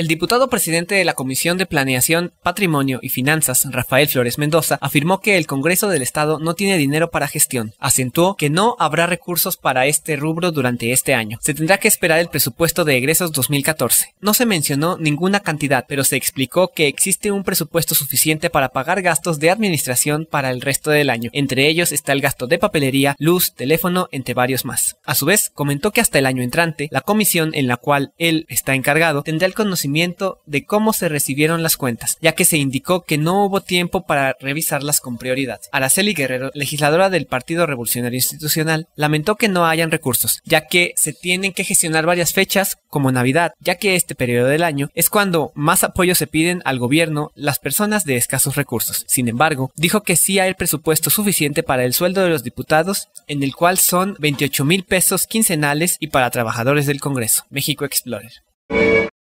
El diputado presidente de la Comisión de Planeación, Patrimonio y Finanzas, Rafael Flores Mendoza, afirmó que el Congreso del Estado no tiene dinero para gestión. Acentuó que no habrá recursos para este rubro durante este año. Se tendrá que esperar el presupuesto de egresos 2014. No se mencionó ninguna cantidad, pero se explicó que existe un presupuesto suficiente para pagar gastos de administración para el resto del año. Entre ellos está el gasto de papelería, luz, teléfono, entre varios más. A su vez, comentó que hasta el año entrante, la comisión en la cual él está encargado tendrá el conocimiento de cómo se recibieron las cuentas, ya que se indicó que no hubo tiempo para revisarlas con prioridad. Araceli Guerrero, legisladora del Partido Revolucionario Institucional, lamentó que no hayan recursos, ya que se tienen que gestionar varias fechas, como Navidad, ya que este periodo del año es cuando más apoyo se piden al gobierno las personas de escasos recursos. Sin embargo, dijo que sí hay el presupuesto suficiente para el sueldo de los diputados, en el cual son 28 mil pesos quincenales y para trabajadores del Congreso. México Explorer.